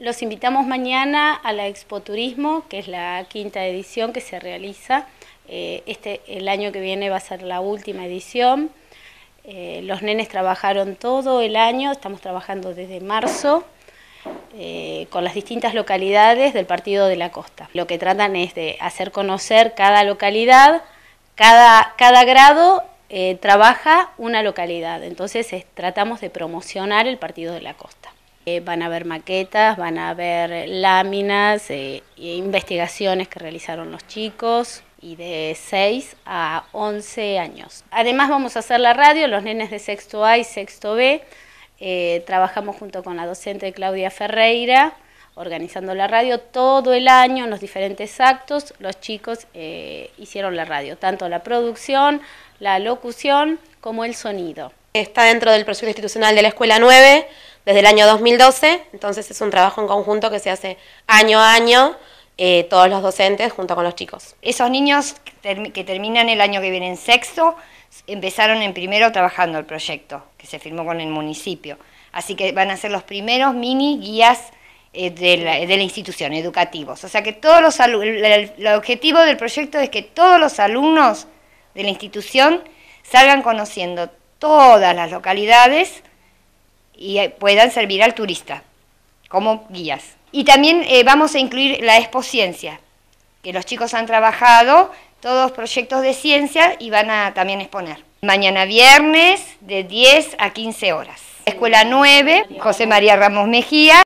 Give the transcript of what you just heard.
Los invitamos mañana a la Expo Turismo, que es la quinta edición que se realiza. Eh, este, el año que viene va a ser la última edición. Eh, los nenes trabajaron todo el año, estamos trabajando desde marzo. Eh, con las distintas localidades del Partido de la Costa. Lo que tratan es de hacer conocer cada localidad, cada, cada grado trabaja una localidad, entonces tratamos de promocionar el Partido de la Costa. Eh, van a haber maquetas, van a haber láminas, eh, e investigaciones que realizaron los chicos y de 6 a 11 años. Además vamos a hacer la radio, los nenes de sexto A y sexto B. Eh, trabajamos junto con la docente Claudia Ferreira organizando la radio todo el año en los diferentes actos. Los chicos hicieron la radio, tanto la producción, la locución como el sonido. Está dentro del proyecto institucional de la Escuela 9 desde el año 2012, entonces es un trabajo en conjunto que se hace año a año, eh, todos los docentes junto con los chicos. Esos niños que, terminan el año que viene en sexto, empezaron en primero trabajando el proyecto que se firmó con el municipio. Así que van a ser los primeros mini guías eh, de, la, institución, educativos. O sea que todos los el objetivo del proyecto es que todos los alumnos de la institución salgan conociendo todas las localidades y eh, puedan servir al turista como guías. Y también eh, vamos a incluir la expociencia, que los chicos han trabajado todos proyectos de ciencia y van a también exponer. Mañana viernes de 10 a 15 horas. Escuela 9, José María Ramos Mejía.